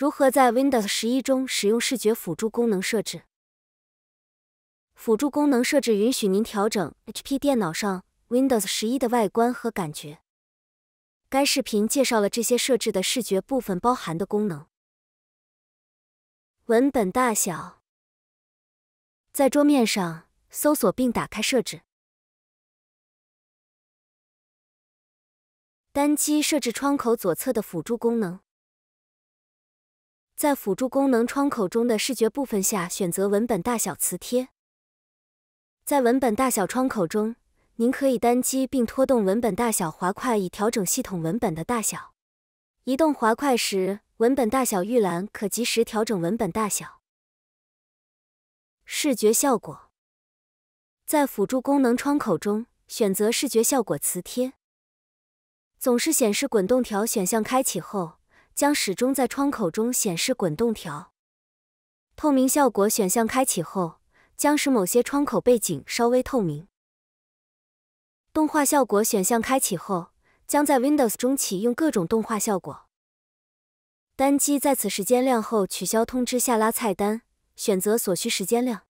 如何在 Windows 十一中使用视觉辅助功能设置？辅助功能设置允许您调整 HP 电脑上 Windows 十一的外观和感觉。该视频介绍了这些设置的视觉部分包含的功能。文本大小。在桌面上搜索并打开设置。单击设置窗口左侧的辅助功能。在辅助功能窗口中的视觉部分下，选择文本大小磁贴。在文本大小窗口中，您可以单击并拖动文本大小滑块以调整系统文本的大小。移动滑块时，文本大小预览可及时调整文本大小。视觉效果。在辅助功能窗口中，选择视觉效果磁贴。总是显示滚动条选项开启后。将始终在窗口中显示滚动条。透明效果选项开启后，将使某些窗口背景稍微透明。动画效果选项开启后，将在 Windows 中启用各种动画效果。单击在此时间量后取消通知下拉菜单，选择所需时间量。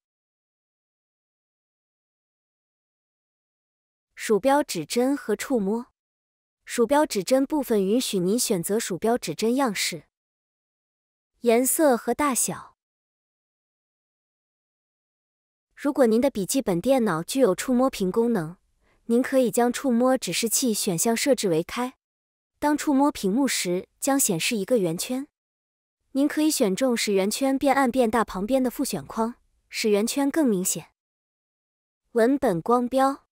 鼠标指针和触摸。鼠标指针部分允许您选择鼠标指针样式、颜色和大小。如果您的笔记本电脑具有触摸屏功能，您可以将触摸指示器选项设置为开。当触摸屏幕时，将显示一个圆圈。您可以选中使圆圈变暗变大旁边的复选框，使圆圈更明显。文本光标。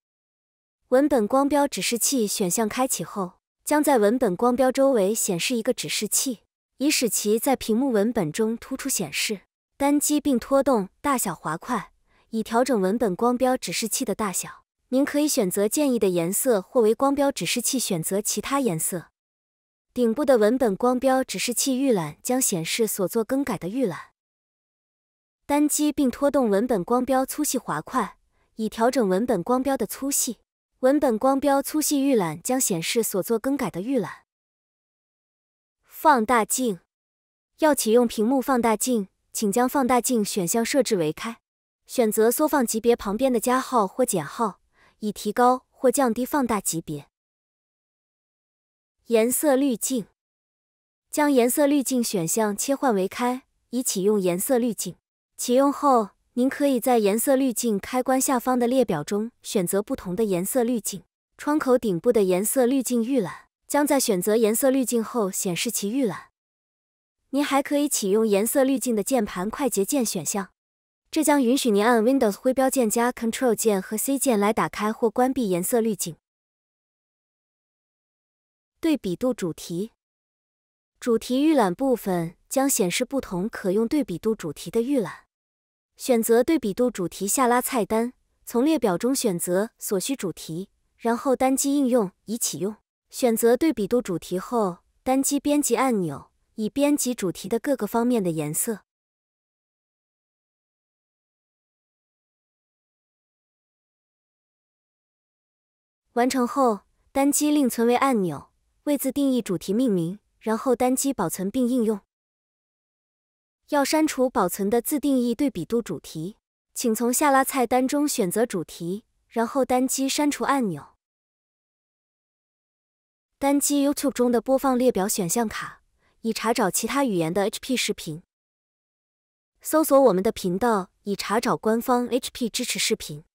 文本光标指示器选项开启后，将在文本光标周围显示一个指示器，以使其在屏幕文本中突出显示。单击并拖动大小滑块，以调整文本光标指示器的大小。您可以选择建议的颜色，或为光标指示器选择其他颜色。顶部的文本光标指示器预览将显示所做更改的预览。单击并拖动文本光标粗细滑块，以调整文本光标的粗细。文本光标粗细预览将显示所做更改的预览。放大镜，要启用屏幕放大镜，请将放大镜选项设置为开。选择缩放级别旁边的加号或减号，以提高或降低放大级别。颜色滤镜，将颜色滤镜选项切换为开，以启用颜色滤镜。启用后。您可以在颜色滤镜开关下方的列表中选择不同的颜色滤镜。窗口顶部的颜色滤镜预览将在选择颜色滤镜后显示其预览。您还可以启用颜色滤镜的键盘快捷键选项，这将允许您按 Windows 徽标键加 Control 键和 C 键来打开或关闭颜色滤镜。对比度主题主题预览部分将显示不同可用对比度主题的预览。选择对比度主题下拉菜单，从列表中选择所需主题，然后单击应用以启用。选择对比度主题后，单击编辑按钮以编辑主题的各个方面的颜色。完成后，单击另存为按钮，为自定义主题命名，然后单击保存并应用。要删除保存的自定义对比度主题，请从下拉菜单中选择主题，然后单击删除按钮。单击 YouTube 中的播放列表选项卡，以查找其他语言的 HP 视频。搜索我们的频道，以查找官方 HP 支持视频。